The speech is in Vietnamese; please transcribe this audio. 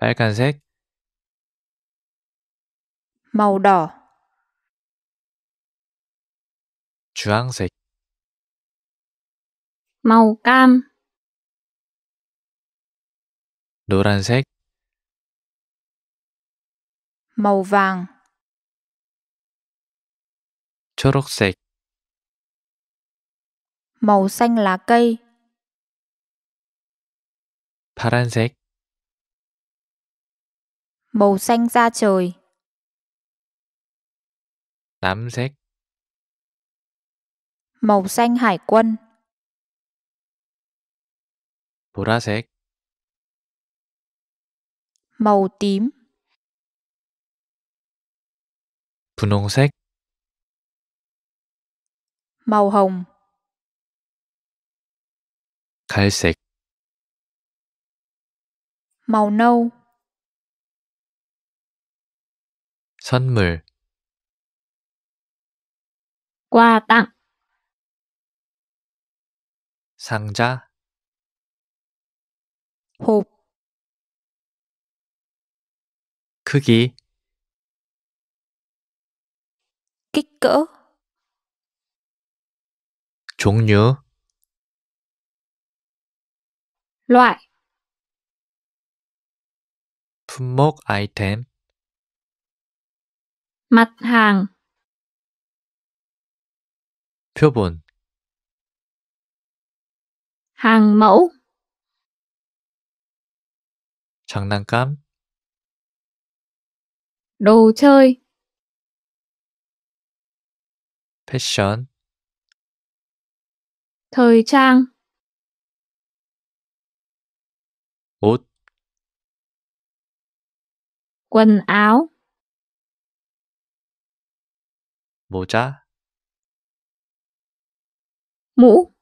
Percazec Màu đỏ Choáng dịch Màu cam Noranjec Màu vàng Choróksek Màu xanh lá cây Paranjec Màu xanh da trời. Tám rách. Màu xanh hải quân. 보라색 màu tím 분홍색 màu hồng 갈색 màu nâu 선물 과당 상자 홉 크기 k í 종류 loại 품목 아이템 mặt hàng 표본 hàng mẫu 장난감 đồ chơi 패션 thời trang 옷 quần áo 모자, 모, 뭐?